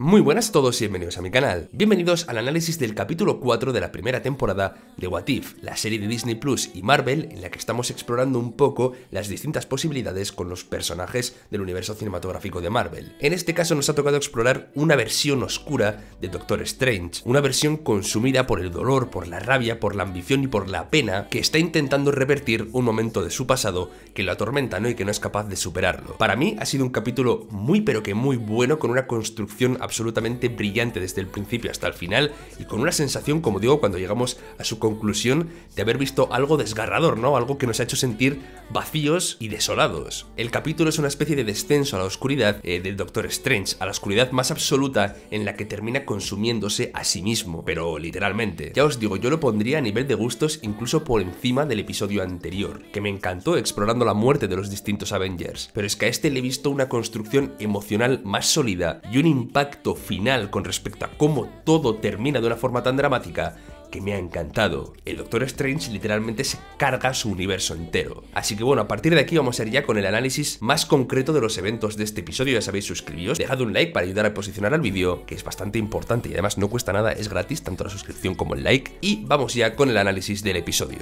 Muy buenas a todos y bienvenidos a mi canal. Bienvenidos al análisis del capítulo 4 de la primera temporada de What If, la serie de Disney Plus y Marvel en la que estamos explorando un poco las distintas posibilidades con los personajes del universo cinematográfico de Marvel. En este caso nos ha tocado explorar una versión oscura de Doctor Strange, una versión consumida por el dolor, por la rabia, por la ambición y por la pena que está intentando revertir un momento de su pasado que lo atormenta y que no es capaz de superarlo. Para mí ha sido un capítulo muy pero que muy bueno con una construcción absolutamente brillante desde el principio hasta el final y con una sensación, como digo, cuando llegamos a su conclusión, de haber visto algo desgarrador, ¿no? Algo que nos ha hecho sentir vacíos y desolados. El capítulo es una especie de descenso a la oscuridad eh, del Doctor Strange, a la oscuridad más absoluta en la que termina consumiéndose a sí mismo, pero literalmente. Ya os digo, yo lo pondría a nivel de gustos incluso por encima del episodio anterior, que me encantó explorando la muerte de los distintos Avengers, pero es que a este le he visto una construcción emocional más sólida y un impacto final con respecto a cómo todo termina de una forma tan dramática que me ha encantado. El Doctor Strange literalmente se carga su universo entero. Así que bueno, a partir de aquí vamos a ir ya con el análisis más concreto de los eventos de este episodio. Ya sabéis, suscribíos, dejad un like para ayudar a posicionar al vídeo, que es bastante importante y además no cuesta nada, es gratis tanto la suscripción como el like. Y vamos ya con el análisis del episodio.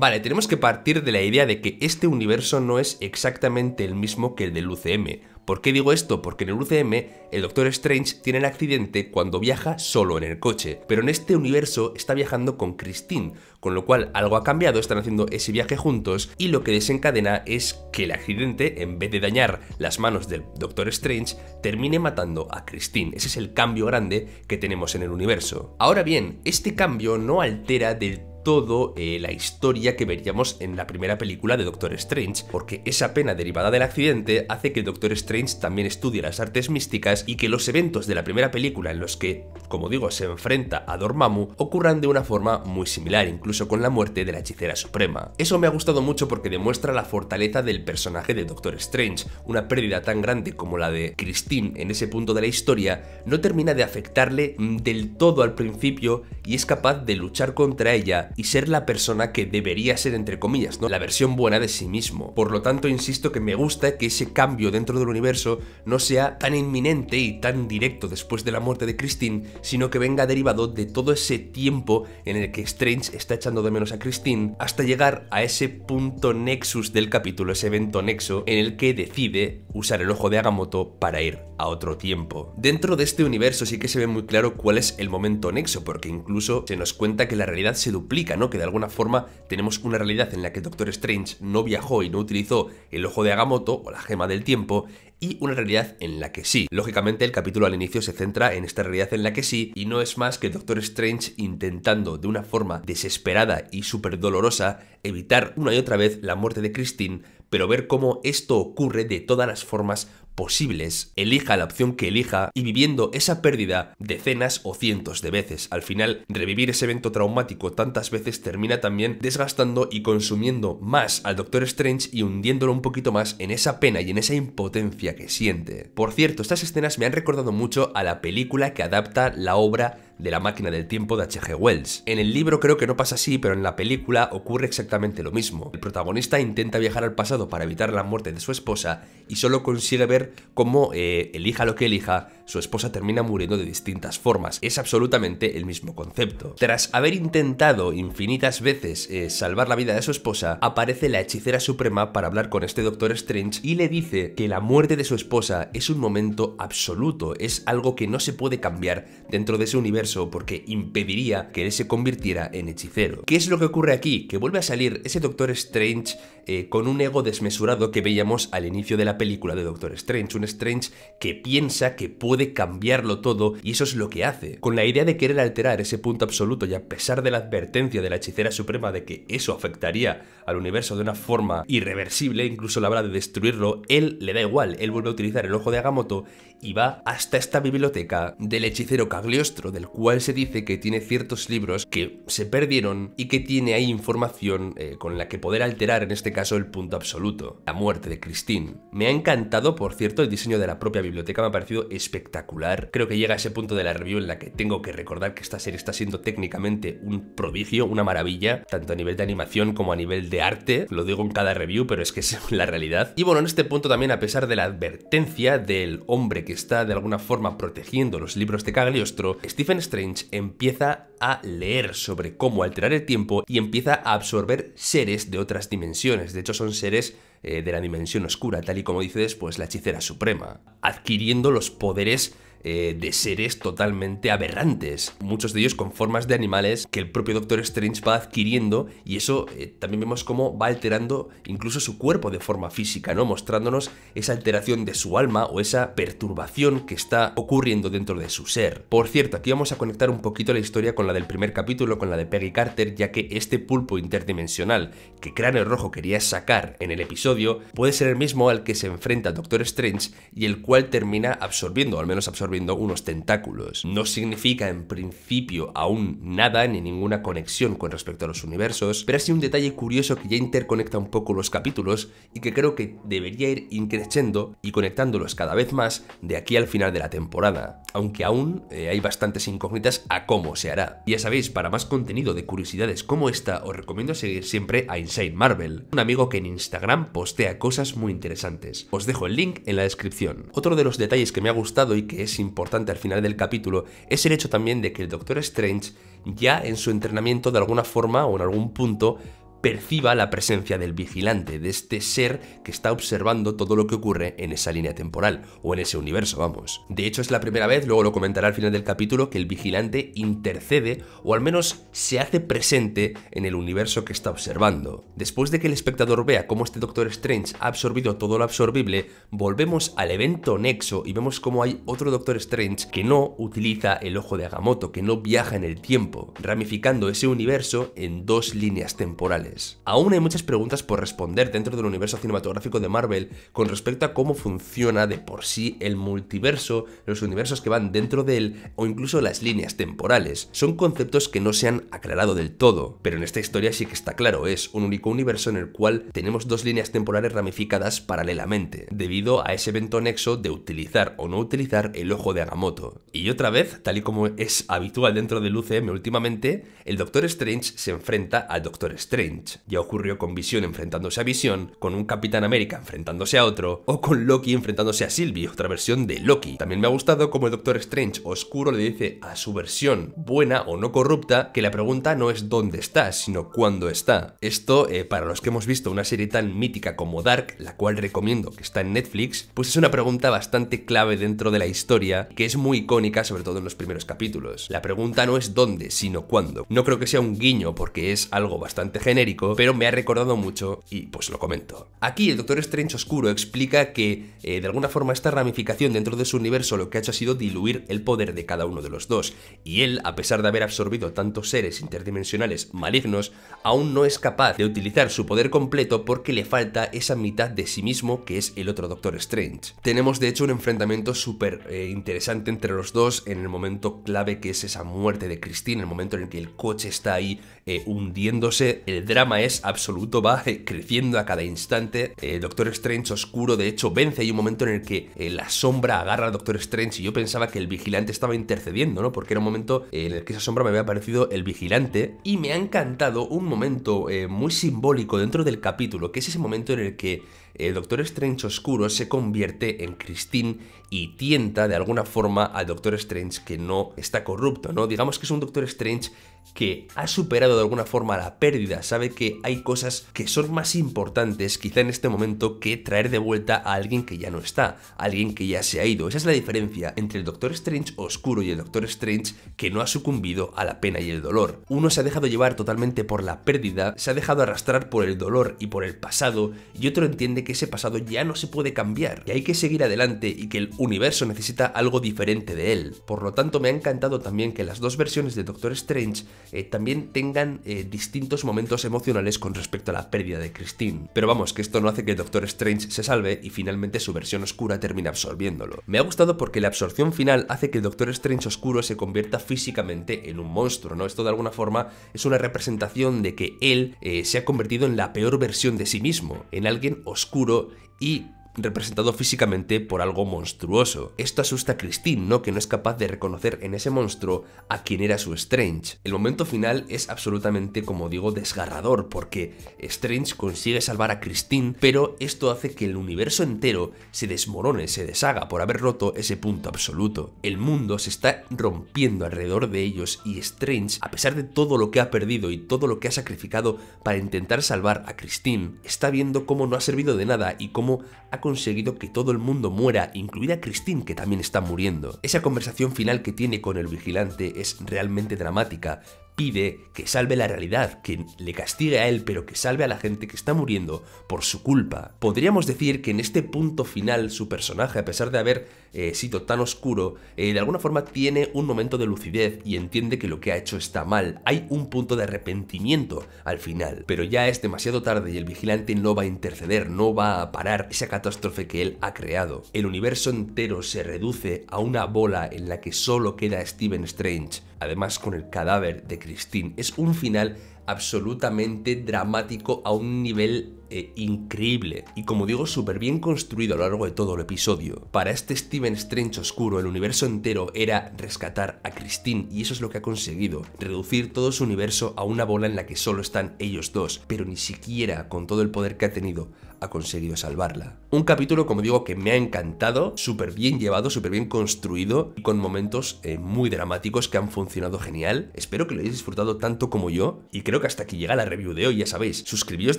Vale, tenemos que partir de la idea de que este universo no es exactamente el mismo que el del UCM. ¿Por qué digo esto? Porque en el UCM el Doctor Strange tiene el accidente cuando viaja solo en el coche, pero en este universo está viajando con Christine, con lo cual algo ha cambiado, están haciendo ese viaje juntos y lo que desencadena es que el accidente, en vez de dañar las manos del Doctor Strange, termine matando a Christine. Ese es el cambio grande que tenemos en el universo. Ahora bien, este cambio no altera del todo eh, la historia que veríamos en la primera película de Doctor Strange, porque esa pena derivada del accidente hace que Doctor Strange también estudie las artes místicas y que los eventos de la primera película en los que, como digo, se enfrenta a Dormammu ocurran de una forma muy similar, incluso con la muerte de la hechicera suprema. Eso me ha gustado mucho porque demuestra la fortaleza del personaje de Doctor Strange, una pérdida tan grande como la de Christine en ese punto de la historia no termina de afectarle mm, del todo al principio y es capaz de luchar contra ella y ser la persona que debería ser, entre comillas, ¿no? La versión buena de sí mismo. Por lo tanto, insisto que me gusta que ese cambio dentro del universo no sea tan inminente y tan directo después de la muerte de Christine, sino que venga derivado de todo ese tiempo en el que Strange está echando de menos a Christine hasta llegar a ese punto nexus del capítulo, ese evento nexo en el que decide usar el ojo de Agamotto para ir a otro tiempo. Dentro de este universo sí que se ve muy claro cuál es el momento nexo, porque incluso se nos cuenta que la realidad se duplica ¿no? Que de alguna forma tenemos una realidad en la que Doctor Strange no viajó y no utilizó el ojo de Agamotto o la gema del tiempo y una realidad en la que sí. Lógicamente el capítulo al inicio se centra en esta realidad en la que sí y no es más que Doctor Strange intentando de una forma desesperada y súper dolorosa evitar una y otra vez la muerte de Christine, pero ver cómo esto ocurre de todas las formas posibles, elija la opción que elija y viviendo esa pérdida decenas o cientos de veces. Al final, revivir ese evento traumático tantas veces termina también desgastando y consumiendo más al Doctor Strange y hundiéndolo un poquito más en esa pena y en esa impotencia que siente. Por cierto, estas escenas me han recordado mucho a la película que adapta la obra de la máquina del tiempo de H.G. Wells. En el libro creo que no pasa así, pero en la película ocurre exactamente lo mismo. El protagonista intenta viajar al pasado para evitar la muerte de su esposa y solo consigue ver cómo, eh, elija lo que elija, su esposa termina muriendo de distintas formas. Es absolutamente el mismo concepto. Tras haber intentado infinitas veces eh, salvar la vida de su esposa, aparece la hechicera suprema para hablar con este Doctor Strange y le dice que la muerte de su esposa es un momento absoluto, es algo que no se puede cambiar dentro de ese universo porque impediría que él se convirtiera en hechicero. ¿Qué es lo que ocurre aquí? Que vuelve a salir ese Doctor Strange eh, con un ego desmesurado que veíamos al inicio de la película de Doctor Strange, un Strange que piensa que puede cambiarlo todo y eso es lo que hace, con la idea de querer alterar ese punto absoluto y a pesar de la advertencia de la hechicera suprema de que eso afectaría al universo de una forma irreversible, incluso la hora de destruirlo, él le da igual, él vuelve a utilizar el ojo de Agamotto y va hasta esta biblioteca del hechicero Cagliostro, del cual se dice que tiene ciertos libros que se perdieron y que tiene ahí información eh, con la que poder alterar en este caso el punto absoluto, la muerte de Christine. Me ha encantado, por cierto, el diseño de la propia biblioteca, me ha parecido espectacular. Creo que llega a ese punto de la review en la que tengo que recordar que esta serie está siendo técnicamente un prodigio, una maravilla, tanto a nivel de animación como a nivel de arte. Lo digo en cada review, pero es que es la realidad. Y bueno, en este punto también, a pesar de la advertencia del hombre que está de alguna forma protegiendo los libros de Cagliostro, Stephen Strange empieza a leer sobre cómo alterar el tiempo y empieza a absorber seres de otras dimensiones. De hecho, son seres eh, de la dimensión oscura, tal y como dice después pues, la hechicera suprema, adquiriendo los poderes eh, de seres totalmente aberrantes, muchos de ellos con formas de animales que el propio Doctor Strange va adquiriendo y eso eh, también vemos cómo va alterando incluso su cuerpo de forma física, ¿no? Mostrándonos esa alteración de su alma o esa perturbación que está ocurriendo dentro de su ser. Por cierto, aquí vamos a conectar un poquito la historia con la del primer capítulo, con la de Peggy Carter, ya que este pulpo interdimensional que Cráneo Rojo quería sacar en el episodio puede ser el mismo al que se enfrenta Doctor Strange y el cual termina absorbiendo, al menos absorbiendo viendo unos tentáculos. No significa en principio aún nada ni ninguna conexión con respecto a los universos, pero sido un detalle curioso que ya interconecta un poco los capítulos y que creo que debería ir increciendo y conectándolos cada vez más de aquí al final de la temporada, aunque aún eh, hay bastantes incógnitas a cómo se hará. Ya sabéis, para más contenido de curiosidades como esta, os recomiendo seguir siempre a Inside Marvel, un amigo que en Instagram postea cosas muy interesantes. Os dejo el link en la descripción. Otro de los detalles que me ha gustado y que es importante al final del capítulo es el hecho también de que el Doctor Strange ya en su entrenamiento de alguna forma o en algún punto perciba la presencia del vigilante, de este ser que está observando todo lo que ocurre en esa línea temporal, o en ese universo, vamos. De hecho, es la primera vez, luego lo comentará al final del capítulo, que el vigilante intercede, o al menos se hace presente en el universo que está observando. Después de que el espectador vea cómo este Doctor Strange ha absorbido todo lo absorbible, volvemos al evento Nexo y vemos cómo hay otro Doctor Strange que no utiliza el ojo de Agamotto, que no viaja en el tiempo, ramificando ese universo en dos líneas temporales. Aún hay muchas preguntas por responder dentro del universo cinematográfico de Marvel con respecto a cómo funciona de por sí el multiverso, los universos que van dentro de él o incluso las líneas temporales. Son conceptos que no se han aclarado del todo, pero en esta historia sí que está claro, es un único universo en el cual tenemos dos líneas temporales ramificadas paralelamente, debido a ese evento nexo de utilizar o no utilizar el ojo de Agamotto. Y otra vez, tal y como es habitual dentro del UCM últimamente, el Doctor Strange se enfrenta al Doctor Strange ya ocurrió con Visión enfrentándose a Visión, con un Capitán América enfrentándose a otro, o con Loki enfrentándose a Sylvie, otra versión de Loki. También me ha gustado como el Doctor Strange Oscuro le dice a su versión buena o no corrupta que la pregunta no es dónde está, sino cuándo está. Esto, eh, para los que hemos visto una serie tan mítica como Dark, la cual recomiendo que está en Netflix, pues es una pregunta bastante clave dentro de la historia, que es muy icónica, sobre todo en los primeros capítulos. La pregunta no es dónde, sino cuándo. No creo que sea un guiño porque es algo bastante genérico, pero me ha recordado mucho y pues lo comento. Aquí el Doctor Strange Oscuro explica que eh, de alguna forma esta ramificación dentro de su universo lo que ha hecho ha sido diluir el poder de cada uno de los dos, y él, a pesar de haber absorbido tantos seres interdimensionales malignos, aún no es capaz de utilizar su poder completo porque le falta esa mitad de sí mismo que es el otro Doctor Strange. Tenemos de hecho un enfrentamiento súper eh, interesante entre los dos en el momento clave que es esa muerte de Christine, el momento en el que el coche está ahí eh, hundiéndose, el drama drama es absoluto, va eh, creciendo a cada instante. El eh, Doctor Strange oscuro, de hecho, vence. Hay un momento en el que eh, la sombra agarra al Doctor Strange y yo pensaba que el vigilante estaba intercediendo, ¿no? Porque era un momento en el que esa sombra me había parecido el vigilante. Y me ha encantado un momento muy simbólico dentro del capítulo, que es ese momento en el que el Doctor Strange oscuro se convierte en Christine y tienta de alguna forma al Doctor Strange que no está corrupto, ¿no? Digamos que es un Doctor Strange que ha superado de alguna forma la pérdida, sabe que hay cosas que son más importantes quizá en este momento que traer de vuelta a alguien que ya no está, a alguien que ya se ha ido. Esa es la diferencia entre el Doctor Strange oscuro y el Doctor Strange que no ha sucumbido a la pena y el dolor. Uno se ha dejado llevar totalmente por la pérdida, se ha dejado arrastrar por el dolor y por el pasado, y otro entiende que ese pasado ya no se puede cambiar, que hay que seguir adelante y que el universo necesita algo diferente de él. Por lo tanto, me ha encantado también que las dos versiones de Doctor Strange eh, también tengan eh, distintos momentos emocionales con respecto a la pérdida de Christine. Pero vamos, que esto no hace que el Doctor Strange se salve y finalmente su versión oscura termina absorbiéndolo. Me ha gustado porque la absorción final hace que el Doctor Strange oscuro se convierta físicamente en un monstruo, ¿no? Esto de alguna forma es una representación de que él eh, se ha convertido en la peor versión de sí mismo, en alguien oscuro y representado físicamente por algo monstruoso. Esto asusta a Christine, ¿no? Que no es capaz de reconocer en ese monstruo a quien era su Strange. El momento final es absolutamente, como digo, desgarrador, porque Strange consigue salvar a Christine, pero esto hace que el universo entero se desmorone, se deshaga por haber roto ese punto absoluto. El mundo se está rompiendo alrededor de ellos y Strange, a pesar de todo lo que ha perdido y todo lo que ha sacrificado para intentar salvar a Christine, está viendo cómo no ha servido de nada y cómo ha conseguido que todo el mundo muera, incluida Christine, que también está muriendo. Esa conversación final que tiene con el vigilante es realmente dramática, pide que salve la realidad, que le castigue a él, pero que salve a la gente que está muriendo por su culpa. Podríamos decir que en este punto final su personaje, a pesar de haber eh, sido tan oscuro, eh, de alguna forma tiene un momento de lucidez y entiende que lo que ha hecho está mal. Hay un punto de arrepentimiento al final, pero ya es demasiado tarde y el vigilante no va a interceder, no va a parar esa catástrofe que él ha creado. El universo entero se reduce a una bola en la que solo queda Steven Strange además con el cadáver de Christine. Es un final absolutamente dramático a un nivel eh, increíble y como digo súper bien construido a lo largo de todo el episodio. Para este Steven Strange oscuro el universo entero era rescatar a Christine y eso es lo que ha conseguido, reducir todo su universo a una bola en la que solo están ellos dos, pero ni siquiera con todo el poder que ha tenido ha conseguido salvarla. Un capítulo, como digo, que me ha encantado, súper bien llevado, súper bien construido y con momentos eh, muy dramáticos que han funcionado genial. Espero que lo hayáis disfrutado tanto como yo y creo que hasta aquí llega la review de hoy, ya sabéis. Suscribíos,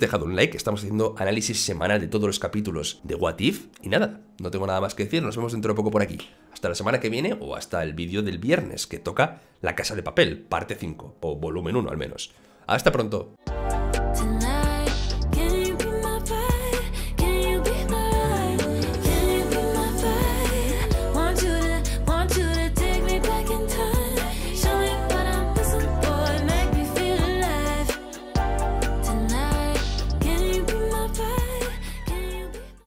dejad un like, estamos haciendo análisis semanal de todos los capítulos de What If y nada, no tengo nada más que decir, nos vemos dentro de poco por aquí. Hasta la semana que viene o hasta el vídeo del viernes que toca La Casa de Papel, parte 5, o volumen 1 al menos. Hasta pronto.